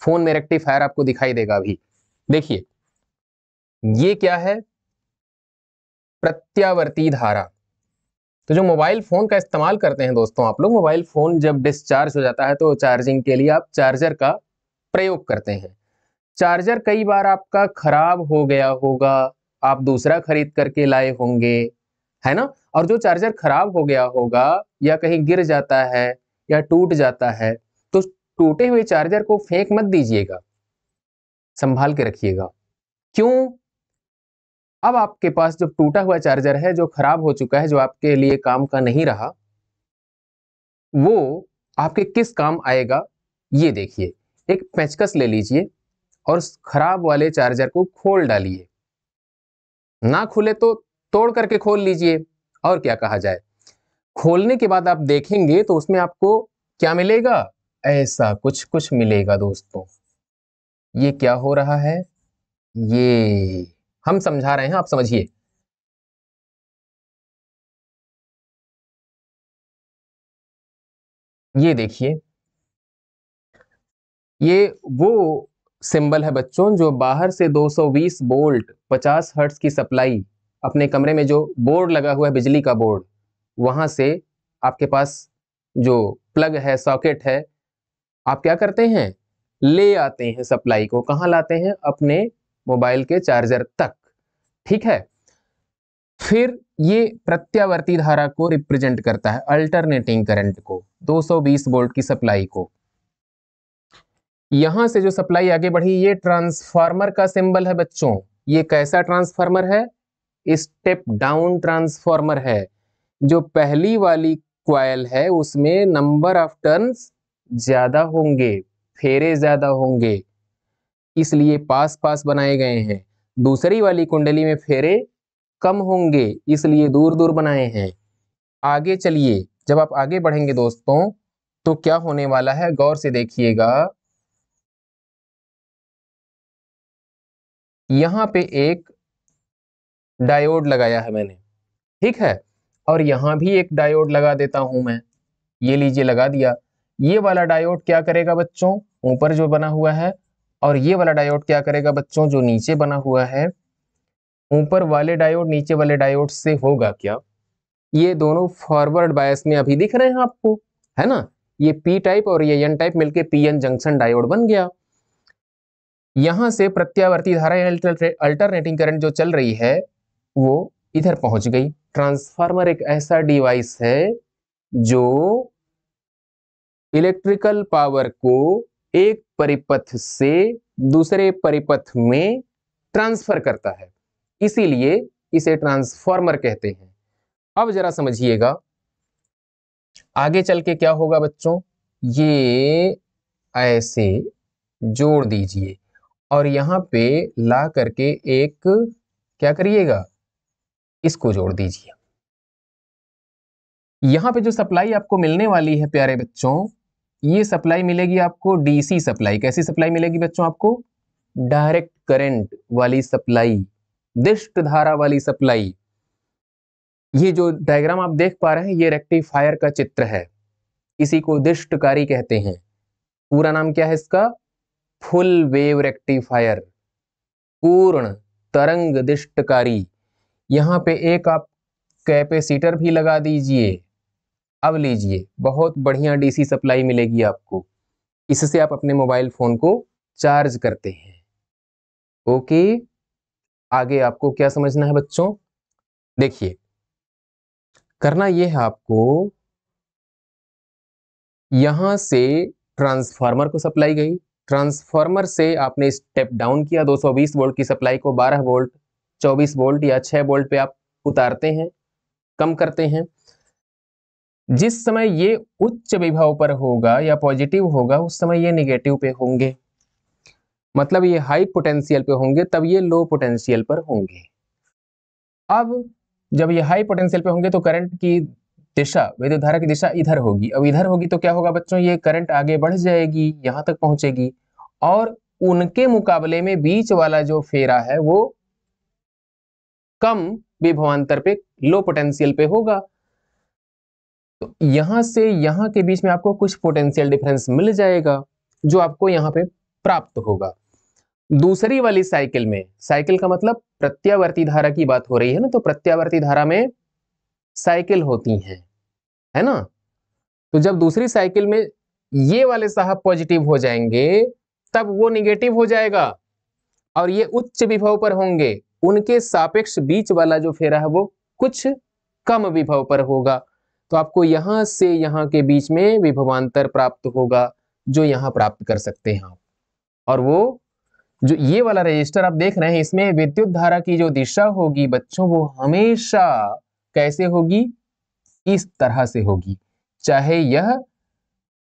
फोन में रेक्टिफायर आपको दिखाई देगा अभी देखिए ये क्या है प्रत्यावर्ती धारा तो जो मोबाइल फ़ोन का इस्तेमाल करते हैं दोस्तों आप लोग मोबाइल फ़ोन जब डिस्चार्ज हो जाता है तो चार्जिंग के लिए आप चार्जर का प्रयोग करते हैं चार्जर कई बार आपका ख़राब हो गया होगा आप दूसरा खरीद करके लाए होंगे है ना और जो चार्जर ख़राब हो गया होगा या कहीं गिर जाता है या टूट जाता है तो टूटे हुए चार्जर को फेंक मत दीजिएगा संभाल के रखिएगा क्यों अब आपके पास जो टूटा हुआ चार्जर है जो खराब हो चुका है जो आपके लिए काम का नहीं रहा वो आपके किस काम आएगा ये देखिए एक पेचकस ले लीजिए और खराब वाले चार्जर को खोल डालिए ना खुले तो तोड़ करके खोल लीजिए और क्या कहा जाए खोलने के बाद आप देखेंगे तो उसमें आपको क्या मिलेगा ऐसा कुछ कुछ मिलेगा दोस्तों ये क्या हो रहा है ये हम समझा रहे हैं आप समझिए ये देखिए ये वो सिंबल है बच्चों जो बाहर से 220 बोल्ट 50 हर्ट्स की सप्लाई अपने कमरे में जो बोर्ड लगा हुआ है बिजली का बोर्ड वहां से आपके पास जो प्लग है सॉकेट है आप क्या करते हैं ले आते हैं सप्लाई को कहाँ लाते हैं अपने मोबाइल के चार्जर तक ठीक है फिर ये प्रत्यावर्ती धारा को रिप्रेजेंट करता है अल्टरनेटिंग करंट को 220 वोल्ट की सप्लाई को यहां से जो सप्लाई आगे बढ़ी ये ट्रांसफार्मर का सिंबल है बच्चों ये कैसा ट्रांसफार्मर है स्टेप डाउन ट्रांसफार्मर है जो पहली वाली क्वाइल है उसमें नंबर ऑफ टर्न्स ज्यादा होंगे फेरे ज्यादा होंगे इसलिए पास पास बनाए गए हैं दूसरी वाली कुंडली में फेरे कम होंगे इसलिए दूर दूर बनाए हैं आगे चलिए जब आप आगे बढ़ेंगे दोस्तों तो क्या होने वाला है गौर से देखिएगा यहाँ पे एक डायोड लगाया है मैंने ठीक है और यहाँ भी एक डायोड लगा देता हूं मैं ये लीजिए लगा दिया ये वाला डायोड क्या करेगा बच्चों ऊपर जो बना हुआ है और ये वाला डायोड क्या करेगा बच्चों जो नीचे बना हुआ है ऊपर वाले डायोड नीचे वाले डायोड से होगा क्या ये दोनों फॉरवर्ड बायस में अभी दिख रहे हैं आपको है ना ये पी टाइप और ये एन टाइप मिलके पी एन जंक्शन डायोड बन गया यहां से प्रत्यावर्ती धारा अल्टरनेटिंग करंट जो चल रही है वो इधर पहुंच गई ट्रांसफार्मर एक ऐसा डिवाइस है जो इलेक्ट्रिकल पावर को एक परिपथ से दूसरे परिपथ में ट्रांसफर करता है इसीलिए इसे ट्रांसफॉर्मर कहते हैं अब जरा समझिएगा आगे चल के क्या होगा बच्चों ये ऐसे जोड़ दीजिए और यहां पे ला करके एक क्या करिएगा इसको जोड़ दीजिए यहां पे जो सप्लाई आपको मिलने वाली है प्यारे बच्चों ये सप्लाई मिलेगी आपको डीसी सप्लाई कैसी सप्लाई मिलेगी बच्चों आपको डायरेक्ट करंट वाली सप्लाई दिष्ट धारा वाली सप्लाई ये जो डायग्राम आप देख पा रहे हैं ये रेक्टिफायर का चित्र है इसी को दिष्टकारी कहते हैं पूरा नाम क्या है इसका फुल वेव रेक्टिफायर पूर्ण तरंग दिष्टकारी यहाँ पे एक आप कैपेसिटर भी लगा दीजिए अब लीजिए बहुत बढ़िया डीसी सप्लाई मिलेगी आपको इससे आप अपने मोबाइल फ़ोन को चार्ज करते हैं ओके आगे आपको क्या समझना है बच्चों देखिए करना यह है आपको यहां से ट्रांसफार्मर को सप्लाई गई ट्रांसफार्मर से आपने स्टेप डाउन किया 220 वोल्ट की सप्लाई को 12 वोल्ट 24 वोल्ट या 6 वोल्ट पे आप उतारते हैं कम करते हैं जिस समय ये उच्च विभव पर होगा या पॉजिटिव होगा उस समय ये निगेटिव पे होंगे मतलब ये हाई पोटेंशियल पे होंगे तब ये लो पोटेंशियल पर होंगे अब जब ये हाई पोटेंशियल पे होंगे तो करंट की दिशा विद्युत धारा की दिशा इधर होगी अब इधर होगी तो क्या होगा बच्चों ये करंट आगे बढ़ जाएगी यहां तक पहुंचेगी और उनके मुकाबले में बीच वाला जो फेरा है वो कम विभवांतर पे लो पोटेंशियल पे होगा तो यहां से यहां के बीच में आपको कुछ पोटेंशियल डिफरेंस मिल जाएगा जो आपको यहां पे प्राप्त होगा दूसरी वाली साइकिल में साइकिल का मतलब प्रत्यावर्ती धारा की बात हो रही है ना तो प्रत्यावर्ती धारा में साइकिल होती है है ना तो जब दूसरी साइकिल में ये वाले साहब पॉजिटिव हो जाएंगे तब वो निगेटिव हो जाएगा और ये उच्च विभव पर होंगे उनके सापेक्ष बीच वाला जो फेरा है वो कुछ कम विभव पर होगा तो आपको यहां से यहां के बीच में विभवांतर प्राप्त होगा जो यहाँ प्राप्त कर सकते हैं आप और वो जो ये वाला रजिस्टर आप देख रहे हैं इसमें विद्युत धारा की जो दिशा होगी बच्चों वो हमेशा कैसे होगी इस तरह से होगी चाहे यह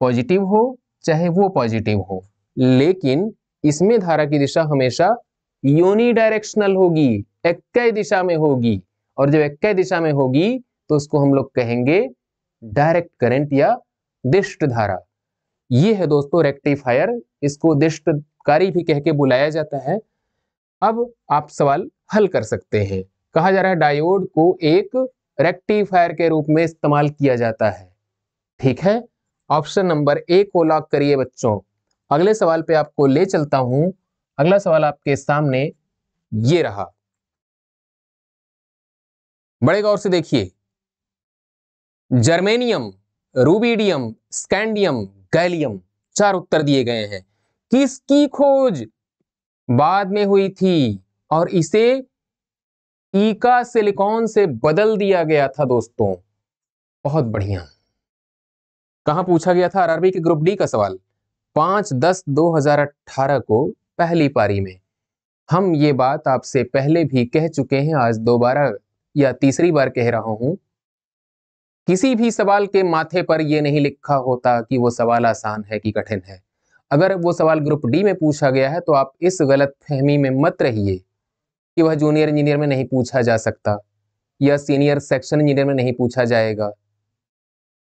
पॉजिटिव हो चाहे वो पॉजिटिव हो लेकिन इसमें धारा की दिशा हमेशा यूनिडायरेक्शनल डायरेक्शनल होगी एक दिशा में होगी और जब एक दिशा में होगी तो उसको हम लोग कहेंगे डायरेक्ट करंट या दिष्ट धारा ये है दोस्तों रेक्टिफायर इसको दिष्टकारी भी कह के बुलाया जाता है अब आप सवाल हल कर सकते हैं कहा जा रहा है डायोड को एक रेक्टिफायर के रूप में इस्तेमाल किया जाता है ठीक है ऑप्शन नंबर ए को लॉक करिए बच्चों अगले सवाल पे आपको ले चलता हूं अगला सवाल आपके सामने ये रहा बड़े गौर से देखिए जर्मेनियम रूबीडियम स्कैंडियम गैलियम चार उत्तर दिए गए हैं किसकी खोज बाद में हुई थी और इसे ईका सिलिकॉन से बदल दिया गया था दोस्तों बहुत बढ़िया कहा पूछा गया था आरआरबी के ग्रुप डी का सवाल पांच दस दो हजार अट्ठारह को पहली पारी में हम ये बात आपसे पहले भी कह चुके हैं आज दोबारा या तीसरी बार कह रहा हूं किसी भी सवाल के माथे पर यह नहीं लिखा होता कि वो सवाल आसान है कि कठिन है अगर वो सवाल ग्रुप डी में पूछा गया है तो आप इस गलत फहमी में मत रहिए कि वह जूनियर इंजीनियर में नहीं पूछा जा सकता या सीनियर सेक्शन इंजीनियर में नहीं पूछा जाएगा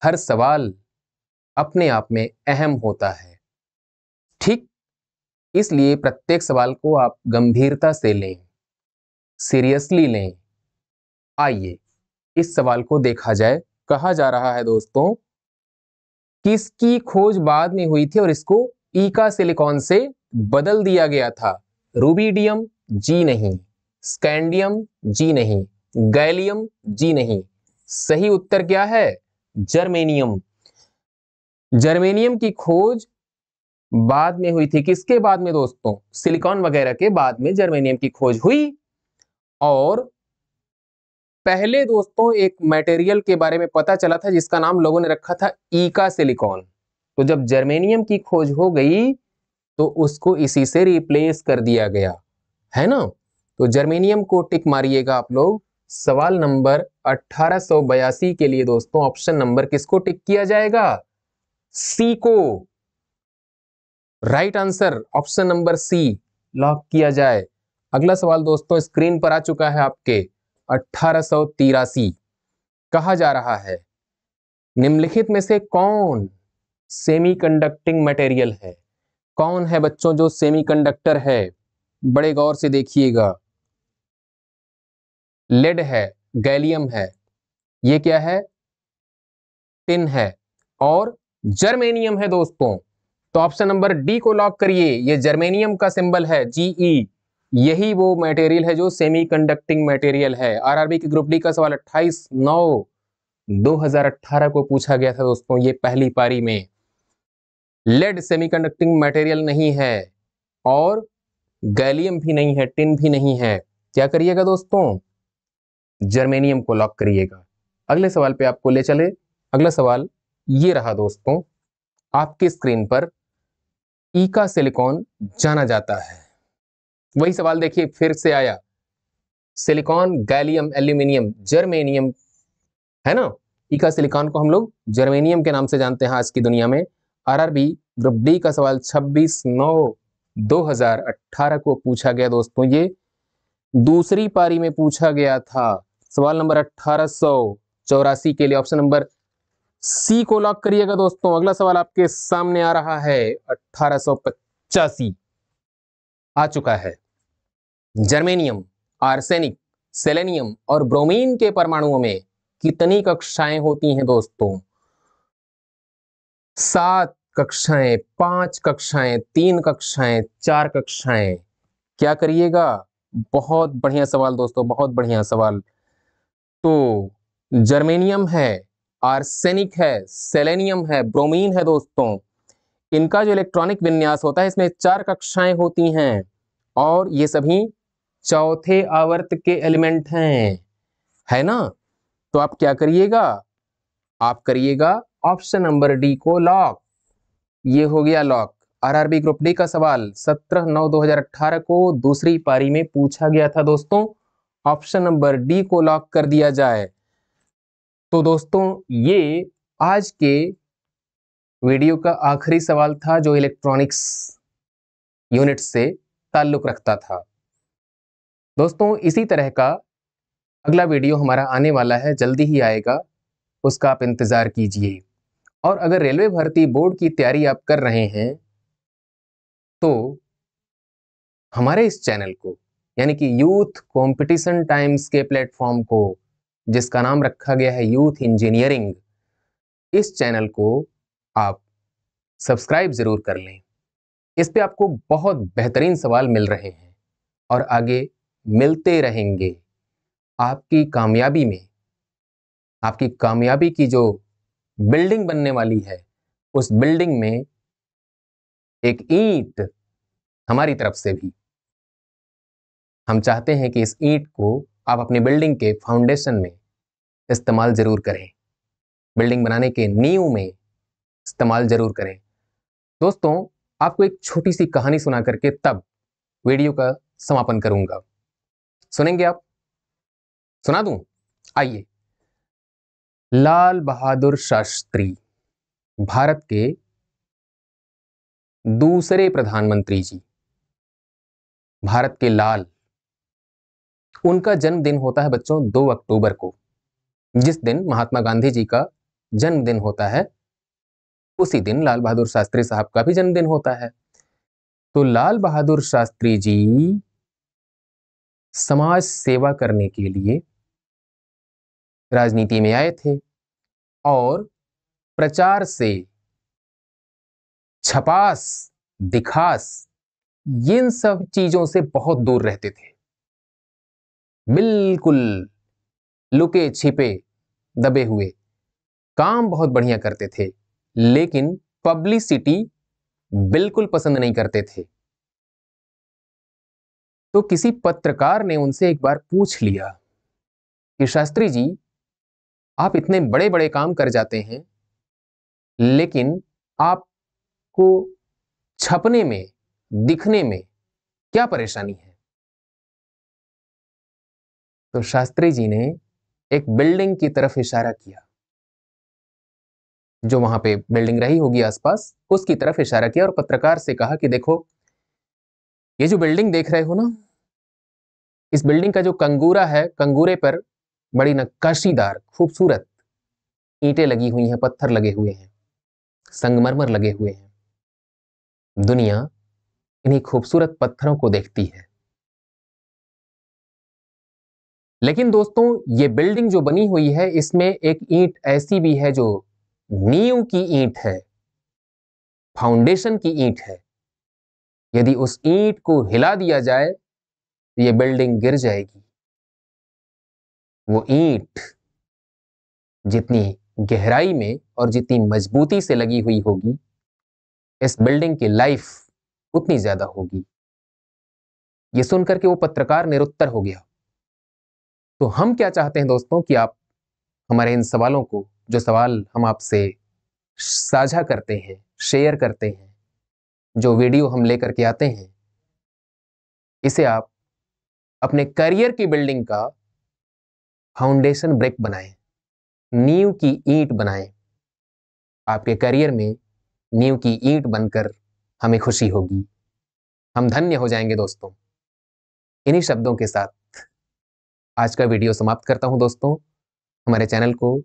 हर सवाल अपने आप में अहम होता है ठीक इसलिए प्रत्येक सवाल को आप गंभीरता से लें सीरियसली लें आइए इस सवाल को देखा जाए कहा जा रहा है दोस्तों किसकी खोज बाद में हुई थी और इसको ईका सिलिकॉन से बदल दिया गया था रूबीडियम जी नहीं स्कैंडियम जी नहीं गैलियम जी नहीं सही उत्तर क्या है जर्मेनियम जर्मेनियम की खोज बाद में हुई थी किसके बाद में दोस्तों सिलिकॉन वगैरह के बाद में जर्मेनियम की खोज हुई और पहले दोस्तों एक मटेरियल के बारे में पता चला था जिसका नाम लोगों ने रखा था ईका सिलिकॉन तो जब जर्मेनियम की खोज हो गई तो उसको इसी से रिप्लेस कर दिया गया है ना तो जर्मेनियम को टिक मारिएगा आप लोग सवाल नंबर अठारह के लिए दोस्तों ऑप्शन नंबर किसको टिक किया जाएगा सी को right answer option number C lock किया जाए अगला सवाल दोस्तों स्क्रीन पर आ चुका है आपके अठारह कहा जा रहा है निम्नलिखित में से कौन सेमीकंडक्टिंग मटेरियल है कौन है बच्चों जो सेमीकंडक्टर है बड़े गौर से देखिएगा लेड है गैलियम है ये क्या है टिन है और जर्मेनियम है दोस्तों तो ऑप्शन नंबर डी को लॉक करिए ये जर्मेनियम का सिंबल है जीई यही वो मटेरियल है जो सेमीकंडक्टिंग मटेरियल है आरआरबी के ग्रुप डी का सवाल 28 नौ 2018 को पूछा गया था दोस्तों ये पहली पारी में लेड सेमीकंडक्टिंग मटेरियल नहीं है और गैलियम भी नहीं है टिन भी नहीं है क्या करिएगा दोस्तों जर्मेनियम को लॉक करिएगा अगले सवाल पे आपको ले चले अगला सवाल ये रहा दोस्तों आपकी स्क्रीन पर ईका सिलिकॉन जाना जाता है वही सवाल देखिए फिर से आया सिलिकॉन गैलियम एल्यूमिनियम जर्मेनियम है ना इका सिलिकॉन को हम लोग जर्मेनियम के नाम से जानते हैं आज की दुनिया में आरआरबी ग्रुप डी का सवाल 26 नौ 2018 को पूछा गया दोस्तों ये दूसरी पारी में पूछा गया था सवाल नंबर अट्ठारह चौरासी के लिए ऑप्शन नंबर सी को लॉक करिएगा दोस्तों अगला सवाल आपके सामने आ रहा है अट्ठारह आ चुका है जर्मेनियम आर्सेनिक सेलेनियम और ब्रोमीन के परमाणुओं में कितनी कक्षाएं होती हैं दोस्तों सात कक्षाएं पांच कक्षाएं तीन कक्षाएं चार कक्षाएं क्या करिएगा बहुत बढ़िया सवाल दोस्तों बहुत बढ़िया सवाल तो जर्मेनियम है आर्सेनिक है सेलेनियम है ब्रोमीन है दोस्तों इनका जो इलेक्ट्रॉनिक विन्यास होता है इसमें चार कक्षाएं होती हैं और ये सभी चौथे आवर्त के एलिमेंट हैं है ना तो आप क्या करिएगा आप करिएगा ऑप्शन नंबर डी को लॉक ये हो गया लॉक आरआरबी ग्रुप डी का सवाल 17 नौ 2018 को दूसरी पारी में पूछा गया था दोस्तों ऑप्शन नंबर डी को लॉक कर दिया जाए तो दोस्तों ये आज के वीडियो का आखिरी सवाल था जो इलेक्ट्रॉनिक्स यूनिट से ताल्लुक रखता था दोस्तों इसी तरह का अगला वीडियो हमारा आने वाला है जल्दी ही आएगा उसका आप इंतज़ार कीजिए और अगर रेलवे भर्ती बोर्ड की तैयारी आप कर रहे हैं तो हमारे इस चैनल को यानी कि यूथ कंपटीशन टाइम्स के प्लेटफॉर्म को जिसका नाम रखा गया है यूथ इंजीनियरिंग इस चैनल को आप सब्सक्राइब ज़रूर कर लें इस पे आपको बहुत बेहतरीन सवाल मिल रहे हैं और आगे मिलते रहेंगे आपकी कामयाबी में आपकी कामयाबी की जो बिल्डिंग बनने वाली है उस बिल्डिंग में एक ईंट हमारी तरफ से भी हम चाहते हैं कि इस ईंट को आप अपनी बिल्डिंग के फाउंडेशन में इस्तेमाल ज़रूर करें बिल्डिंग बनाने के नींव में इस्तेमाल ज़रूर करें दोस्तों आपको एक छोटी सी कहानी सुना करके तब वीडियो का समापन करूंगा सुनेंगे आप सुना दू आइए लाल बहादुर शास्त्री भारत के दूसरे प्रधानमंत्री जी भारत के लाल उनका जन्मदिन होता है बच्चों 2 अक्टूबर को जिस दिन महात्मा गांधी जी का जन्मदिन होता है उसी दिन लाल बहादुर शास्त्री साहब का भी जन्मदिन होता है तो लाल बहादुर शास्त्री जी समाज सेवा करने के लिए राजनीति में आए थे और प्रचार से छपास दिखास इन सब चीजों से बहुत दूर रहते थे बिल्कुल लुके छिपे दबे हुए काम बहुत बढ़िया करते थे लेकिन पब्लिसिटी बिल्कुल पसंद नहीं करते थे तो किसी पत्रकार ने उनसे एक बार पूछ लिया कि शास्त्री जी आप इतने बड़े बड़े काम कर जाते हैं लेकिन आपको छपने में दिखने में क्या परेशानी है तो शास्त्री जी ने एक बिल्डिंग की तरफ इशारा किया जो वहां पे बिल्डिंग रही होगी आसपास उसकी तरफ इशारा किया और पत्रकार से कहा कि देखो ये जो बिल्डिंग देख रहे हो ना इस बिल्डिंग का जो कंगूरा है कंगूरे पर बड़ी नक्काशीदार खूबसूरत ईंटें लगी हुई हैं पत्थर लगे हुए हैं संगमरमर लगे हुए हैं दुनिया इन्हीं खूबसूरत पत्थरों को देखती है लेकिन दोस्तों ये बिल्डिंग जो बनी हुई है इसमें एक ईंट ऐसी भी है जो नींव की ईंट है फाउंडेशन की ईंट है यदि उस ईंट को हिला दिया जाए तो ये बिल्डिंग गिर जाएगी वो ईंट जितनी गहराई में और जितनी मजबूती से लगी हुई होगी इस बिल्डिंग की लाइफ उतनी ज्यादा होगी ये सुनकर के वो पत्रकार निरुत्तर हो गया तो हम क्या चाहते हैं दोस्तों कि आप हमारे इन सवालों को जो सवाल हम आपसे साझा करते हैं शेयर करते हैं जो वीडियो हम लेकर के आते हैं इसे आप अपने करियर की बिल्डिंग का फाउंडेशन ब्रेक बनाएं नींव की ईंट बनाएं आपके करियर में नींव की ईंट बनकर हमें खुशी होगी हम धन्य हो जाएंगे दोस्तों इन्हीं शब्दों के साथ आज का वीडियो समाप्त करता हूं दोस्तों हमारे चैनल को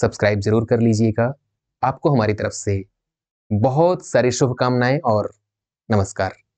सब्सक्राइब जरूर कर लीजिएगा आपको हमारी तरफ से बहुत सारी शुभकामनाएं और नमस्कार